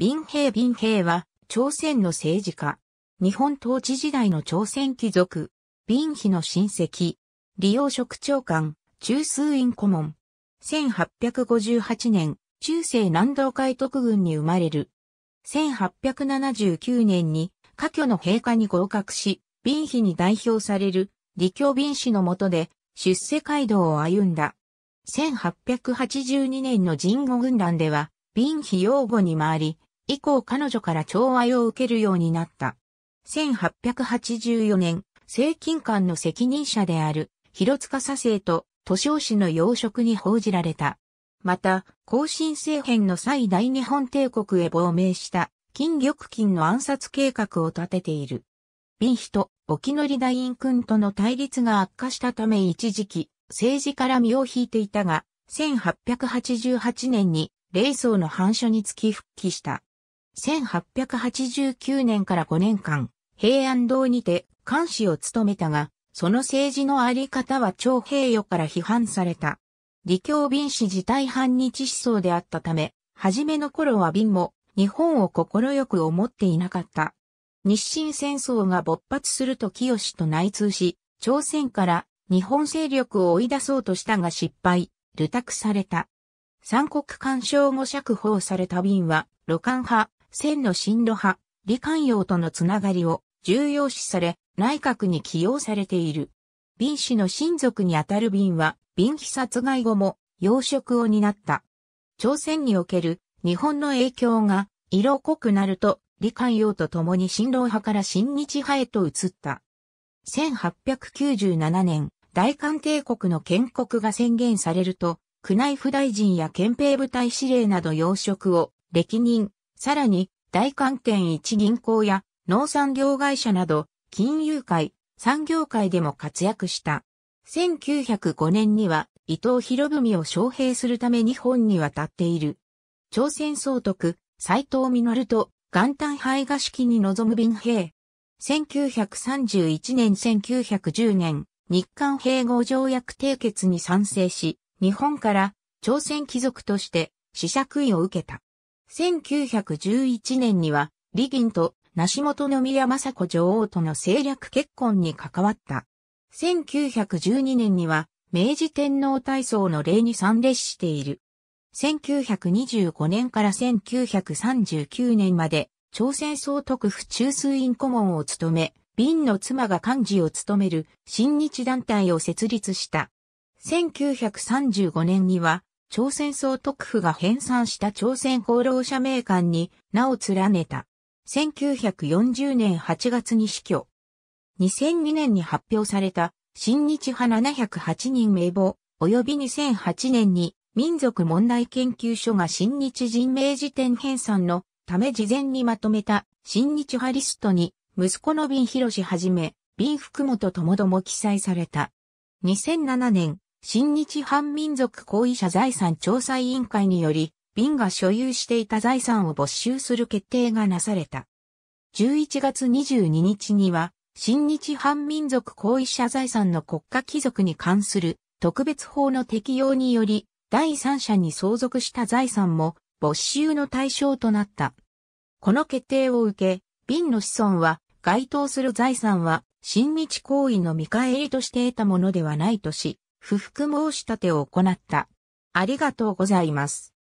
林平林平は、朝鮮の政治家。日本統治時代の朝鮮貴族。林妃の親戚。利用職長官、中枢院顧問。1858年、中世南道海徳軍に生まれる。1879年に、家居の陛下に合格し、林妃に代表される、李教林氏の下で、出世街道を歩んだ。1882年の神護軍団では、林妃擁護に回り、以降彼女から寵愛を受けるようになった。1884年、政金館の責任者である、広塚佐生と、都書氏の養殖に報じられた。また、後進政変の際大日本帝国へ亡命した、金玉金の暗殺計画を立てている。敏と、沖り大院君との対立が悪化したため一時期、政治から身を引いていたが、1888年に、霊層の反射につき復帰した。1889年から5年間、平安堂にて監視を務めたが、その政治のあり方は長平与から批判された。李強敏氏自体反日思想であったため、初めの頃は敏も日本を快く思っていなかった。日清戦争が勃発すると清と内通し、朝鮮から日本勢力を追い出そうとしたが失敗、流託された。三国干渉後釈放された敏は、露韓派、戦の進路派、李寛陽とのつながりを重要視され、内閣に起用されている。敏氏の親族にあたる敏は、敏妃殺害後も、養殖を担った。朝鮮における日本の影響が色濃くなると、李寛陽と共に新郎派から新日派へと移った。1897年、大韓帝国の建国が宣言されると、宮内府大臣や憲兵部隊司令など養殖を歴任、さらに、大関係一銀行や農産業会社など、金融界、産業界でも活躍した。1905年には伊藤博文を招聘するため日本に渡っている。朝鮮総督、斎藤実と元旦廃賀式に臨む便兵。1931年1910年、日韓併合条約締結に賛成し、日本から朝鮮貴族として試作位を受けた。1911年には、李銀と梨本宮政子女王との政略結婚に関わった。1912年には、明治天皇体操の礼に参列している。1925年から1939年まで、朝鮮総督府中枢院顧問を務め、瓶の妻が幹事を務める新日団体を設立した。1935年には、朝鮮総督府が編纂した朝鮮放浪者名鑑に名を連ねた。1940年8月に死去。2002年に発表された新日派708人名簿、及び2008年に民族問題研究所が新日人名辞典編纂のため事前にまとめた新日派リストに息子の瓶広士はじめ、瓶福本ともども記載された。2007年、新日反民族行為者財産調査委員会により、瓶が所有していた財産を没収する決定がなされた。11月22日には、新日反民族行為者財産の国家貴族に関する特別法の適用により、第三者に相続した財産も没収の対象となった。この決定を受け、瓶の子孫は、該当する財産は、新日行為の見返りとして得たものではないとし、不服申し立てを行った。ありがとうございます。